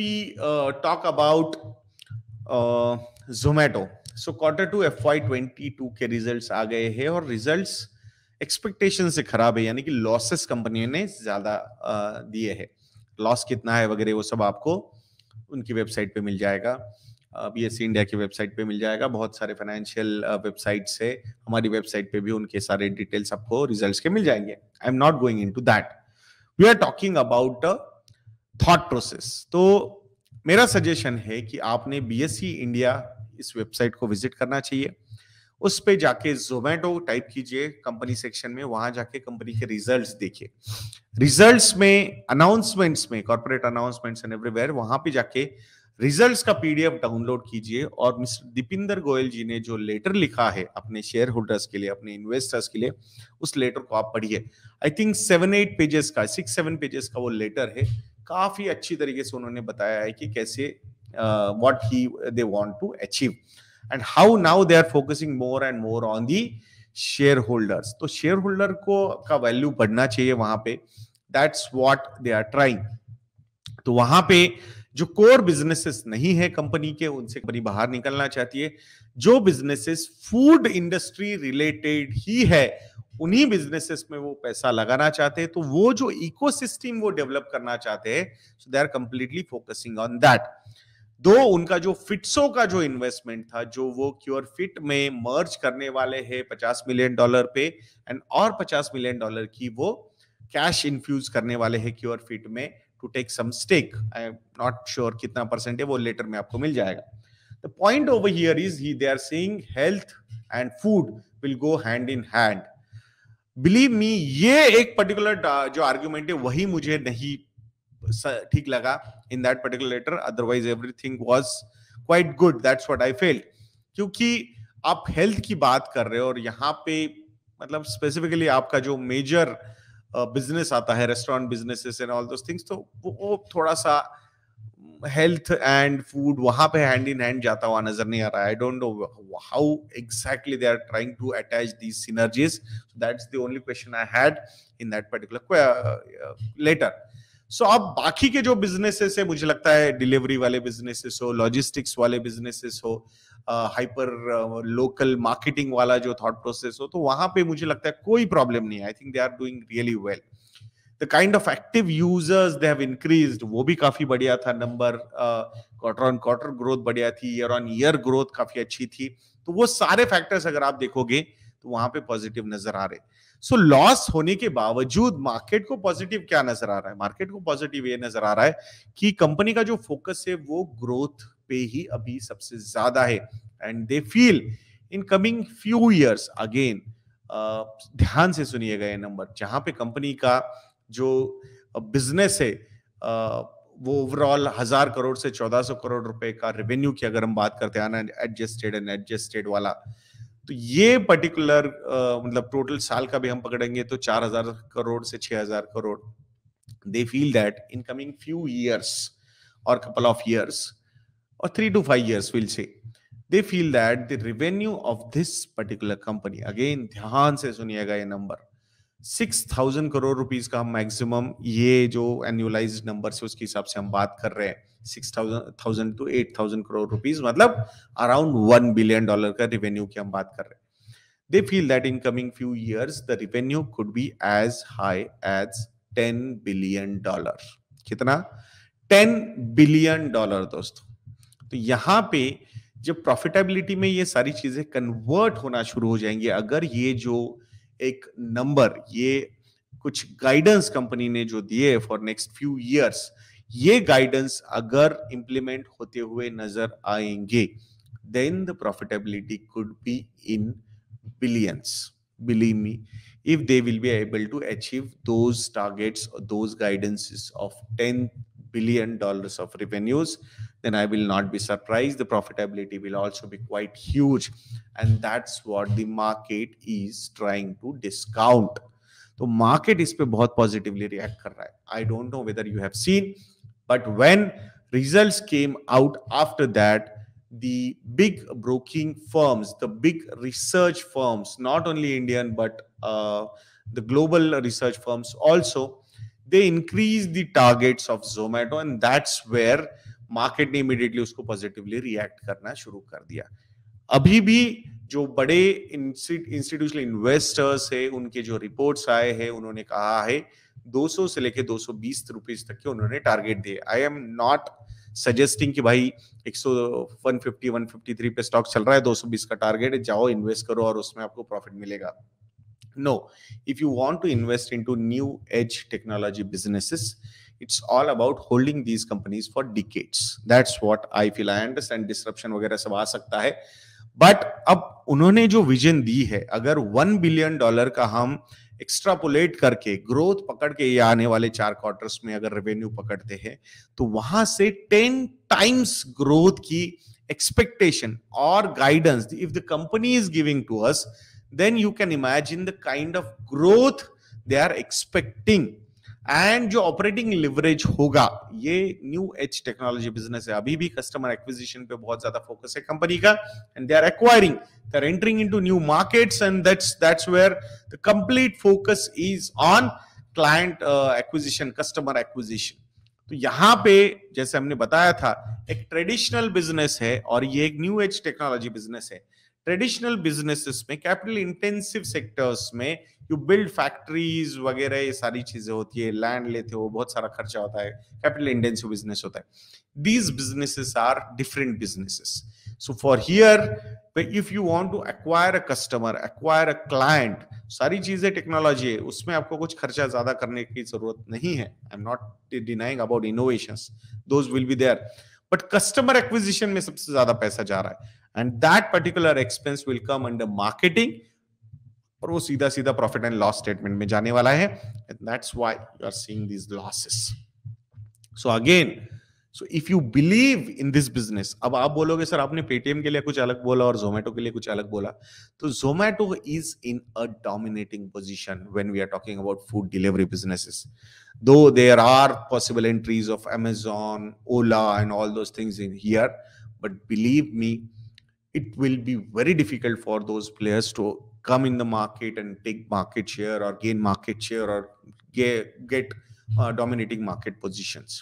we uh, talk about uh, Zomato. So quarter two FY22 के results आ गए हैं और रिजल्ट्स एक्सपेक्टेशन से खराब है यानी कि लॉसेस कंपनियों ने ज्यादा दिए हैं लॉस कितना है वगैरह वो सब आपको उनकी वेबसाइट पे मिल जाएगा बी एस इंडिया की वेबसाइट पे मिल जाएगा बहुत सारे फाइनेंशियल वेबसाइट से हमारी वेबसाइट पे भी उनके सारे डिटेल्स आपको रिजल्ट्स के मिल जाएंगे I am not going into that we are talking about thought process तो मेरा सजेशन है कि आपने बीएससी इंडिया इस वेबसाइट को विजिट करना चाहिए उस पे जाके जोमेटो टाइप कीजिए कंपनी सेक्शन में वहां जाके कंपनी के रिजल्ट्स देखिए रिजल्ट्स में अनाउंसमेंट्स में कॉर्पोरेट अनाउंसमेंट्स एंड एवरीवेयर वहां पे जाके रिजल्ट्स का पीडीएफ डाउनलोड कीजिए और मिस्टर दीपिंदर गोयल जी ने जो लेटर लिखा है अपने शेयर होल्डर्स के लिए अपने इन्वेस्टर्स के लिए उस लेटर को आप पढ़िए I think seven eight pages का सिक्स सेवन पेजेस का वो लेटर है काफी अच्छी तरीके से उन्होंने बताया है कि कैसे what he they want to achieve and how now they are focusing more and more on the shareholders तो शेयर होल्डर को का वैल्यू बढ़ना चाहिए वहां पे that's what they are trying तो वहां पे जो कोर बिजनेसेस नहीं है कंपनी के उनसे कंपनी बाहर निकलना चाहती है जो बिजनेसेस फूड इंडस्ट्री रिलेटेड ही है उन्हीं बिजनेसेस में वो पैसा लगाना चाहते हैं तो वो जो इकोसिस्टम वो डेवलप करना चाहते हैं so they are completely focusing on that दो उनका जो फिट्सो का जो इन्वेस्टमेंट था जो वो क्योर फिट में मर्ज करने वाले हैं पचास मिलियन डॉलर पे एंड और पचास मिलियन डॉलर की वो कैश इन्फ्यूज करने वाले हैं क्योर फिट में to take some stake I am not sure कितना परसेंट है वो लेटर में आपको मिल जाएगा the point over here is he they are saying health and food will go hand in hand believe me ये एक पर्टिकुलर uh, जो आर्ग्यूमेंट है वही मुझे नहीं ठीक लगा in that particular letter otherwise everything was quite good that's what I felt क्योंकि आप हेल्थ की बात कर रहे हो और यहाँ पे मतलब स्पेसिफिकली आपका जो मेजर uh, बिजनेस आता है restaurant businesses and all those things तो वो वो थोड़ा सा हेल्थ एंड फूड वहां पे हैंड इन हैंड जाता हुआ नजर नहीं आ रहा है I don't know how exactly they are trying to attach these synergies that's the only question I had in that particular letter so अब बाकी के जो बिजनेसेस है मुझे लगता है डिलीवरी वाले बिजनेसेस हो लॉजिस्टिक्स वाले बिजनेसेस हो हाइपर लोकल मार्केटिंग वाला जो थॉट प्रोसेस हो तो वहां पे मुझे लगता है कोई प्रॉब्लम नहीं I think they are doing really well the kind of active users they have increase वो भी काफी बढ़िया था number quarter on quarter growth बढ़िया थी ईयर ऑन ईयर ग्रोथ काफी अच्छी थी तो वो सारे फैक्टर्स अगर आप देखोगे तो वहां पे पॉजिटिव नजर आ रहे सो so, लॉस होने के बावजूद मार्केट को पॉजिटिव क्या नजर आ रहा है मार्केट को पॉजिटिव ये नजर आ रहा है कि कंपनी का जो फोकस है वो ग्रोथ पे ही अभी सबसे ज्यादा है and they feel in coming few years again ध्यान से सुनिएगा ये नंबर जहां पे कंपनी का जो बिजनेस uh, है uh, वो ओवरऑल हजार करोड़ से चौदह सौ करोड़ रुपए का रेवेन्यू की अगर हम बात करते हैं एडजस्टेड एंड एडजस्टेड वाला तो ये पर्टिकुलर uh, मतलब टोटल साल का भी हम पकड़ेंगे तो चार हजार करोड़ से छह हजार crore they feel that in coming few years और couple of years or three to five years, we'll say. They feel that the revenue of this particular company, again, ध्यान से सुनिएगा ये नंबर, 6,000 करोड़ रुपीस का मैक्सिमम ये जो एनुअलाइज्ड नंबर से उसके हिसाब से हम बात कर रहे हैं 6,000 टू 8,000 करोड़ रुपीस मतलब अराउंड 1 बिलियन डॉलर का रिवेन्यू की हम बात कर रहे हैं they feel that in coming few years the revenue could be as high as 10 billion dollar कितना टेन बिलियन डॉलर दोस्तों तो यहाँ पे जब प्रॉफिटेबिलिटी में ये सारी चीजें कन्वर्ट होना शुरू हो जाएंगी अगर ये जो एक नंबर ये कुछ गाइडेंस कंपनी ने जो दिए फॉर नेक्स्ट फ्यू इयर्स ये गाइडेंस अगर इंप्लीमेंट होते हुए नजर आएंगे then the profitability could be in billions believe me if they will be able to achieve those targets those guidances of ten billion dollars of revenues then I will not be surprised. The profitability will also be quite huge. And that's what the market is trying to discount. The market is very positively react. React कर रहा है I don't know whether you have seen but when results came out the big broking firms, the big research firms, not only Indian, but uh, the global research firms also, they increase the targets of Zomato. And that's where market ने immediately उसको positively react करना शुरू कर दिया अभी भी जो बड़े इंस्टीट्यूशनल इन्वेस्टर्स है उनके जो रिपोर्ट्स आए हैं उन्होंने कहा है 200 से लेके 220 रुपीस तक के उन्होंने टारगेट दिए आई एम नॉट सजेस्टिंग कि भाई 150 153 पे स्टॉक चल रहा है 220 का टारगेट है जाओ इन्वेस्ट करो और उसमें आपको प्रॉफिट मिलेगा no if you want to invest into new age technology businesses it's all about holding these companies for decades that's what i feel i understand disruption वगैरह सब आ सकता है but अब उन्होंने जो विजन दी है अगर 1 बिलियन डॉलर का हम एक्स्ट्रापोलेट करके ग्रोथ पकड़ के ये आने वाले चार क्वार्टर्स में अगर रेवेन्यू पकड़ते हैं तो वहां से टेन टाइम्स ग्रोथ की एक्सपेक्टेशन और guidance if the company is giving to us then you can imagine the kind of growth they are expecting and जो ऑपरेटिंग लिवरेज होगा ये न्यू एज टेक्नोलॉजी बिजनेस है अभी भी कस्टमर एक्विजिशन पे बहुत ज्यादा फोकस है कंपनी का and they are acquiring they are entering into new markets and that's that's where the complete focus is on client acquisition customer acquisition तो यहाँ पे जैसे हमने बताया था एक ट्रेडिशनल बिजनेस है और ये एक न्यू एज टेक्नोलॉजी बिजनेस है ट्रेडिशनल बिजनेस में कैपिटल इंटेंसिव सेक्टर्स में यू बिल्ड फैक्ट्रीज वगैरह ये सारी चीजें होती है लैंड लेते हो बहुत सारा खर्चा होता है कैपिटल इंटेंसिव बिजनेस होता है these businesses are different businesses so for here if you want to acquire a customer acquire a client सारी चीजें टेक्नोलॉजी है उसमें आपको कुछ खर्चा ज्यादा करने की जरूरत नहीं है I am not denying about innovation those will be there but customer acquisition में सबसे ज्यादा पैसा जा रहा है and that particular expense will come under marketing और वो सीधा सीधा प्रॉफिट एंड लॉस स्टेटमेंट में जाने वाला है that's why you are seeing these losses so again so if you believe in this business अब आप बोलोगे सर आपने पेटीएम के लिए कुछ अलग बोला और जोमेटो के लिए कुछ अलग बोला तो Zomato is in a dominating position when we are talking about food delivery businesses though there are possible entries of Amazon Ola and all those things in here but believe me it will be very difficult for those players to come in the market and take market share or gain market share or get, get dominating market positions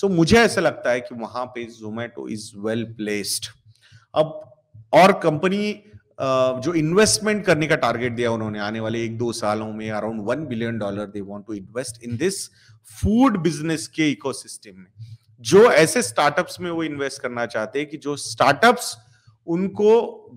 so मुझे ऐसा लगता है कि वहां पे Zomato is well placed अब और company uh, जो इन्वेस्टमेंट करने का टारगेट दिया उन्होंने आने वाले एक दो सालों में around one billion dollar they want to invest in this food business के इकोसिस्टम में जो ऐसे स्टार्टअप्स में वो इन्वेस्ट करना चाहते हैं कि जो स्टार्टअप्स उनको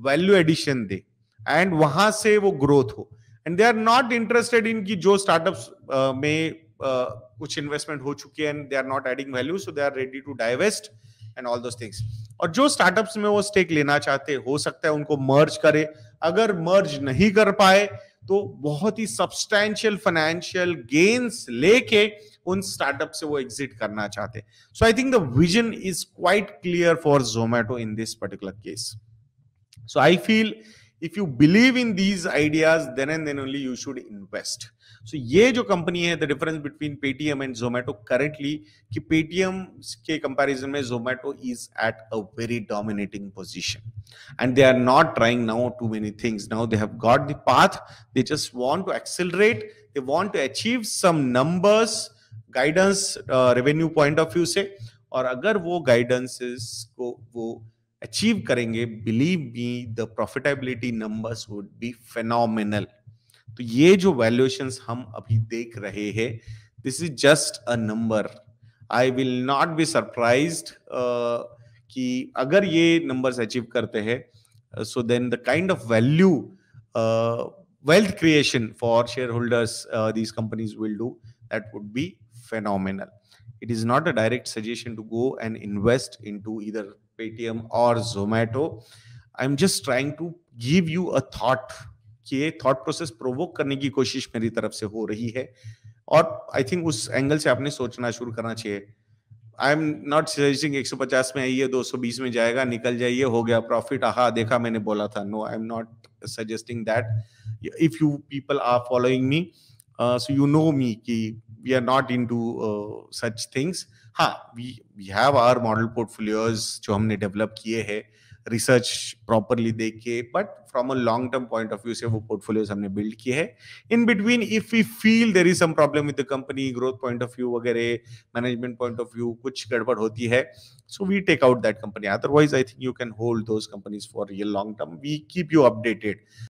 वैल्यू एडिशन दे एंड वहां से वो ग्रोथ हो and they are not interested in की जो स्टार्टअप uh, में uh, कुछ इन्वेस्टमेंट हो चुके हैं they are not adding value so they are ready to divest and all those things और जो स्टार्टअप्स में वो स्टेक लेना चाहते हो सकता है उनको मर्ज करे अगर मर्ज नहीं कर पाए तो बहुत ही सब्सटैंशियल फाइनेंशियल गेन्स लेके उन स्टार्टअप से वो एग्जिट करना चाहते so I think the vision is quite clear for Zomato in this particular case so I feel if you believe in these ideas then and then only you should invest so ये जो company है the difference between Paytm and Zomato currently कि Paytm के comparison में Zomato is at a very dominating position and they are not trying now too many things now they have got the path they just want to accelerate they want to achieve some numbers guidance uh, revenue point of view से और अगर वो guidances को वो achieve करेंगे believe be the profitability number would be phenomenal तो ये जो वैल्यूएशन हम अभी देख रहे हैं this is just a number I will not be surprise कि अगर ये नंबर्स अचीव करते हैं so then the kind of value wealth creation for shareholders these companies will do that would be phenomenal it is not a direct suggestion to go and invest in to इधर Paytm और Zomato I am just trying to give you a thought कि ये thought process provoke करने की कोशिश मेरी तरफ से हो रही है और आई थिंक उस एंगल से आपने सोचना शुरू करना चाहिए आई एम नॉट सजेस्टिंग 150 में आइए 220 में जाएगा निकल जाइए हो गया प्रॉफिट आहा देखा मैंने बोला था no I am not suggesting that if you people are following me so you know me कि we are not into such things हाँ we we have our model portfolios जो हमने डेवलप किए हैं रिसर्च प्रॉपरली देख के but from a long term point of view से वो पोर्टफोलियोज हमने बिल्ड किए हैं in between if we feel there is some problem with the company growth point of view वगैरह मैनेजमेंट पॉइंट ऑफ व्यू कुछ गड़बड़ होती है so we take out that company otherwise I think you can hold those companies for ये long term we keep you updated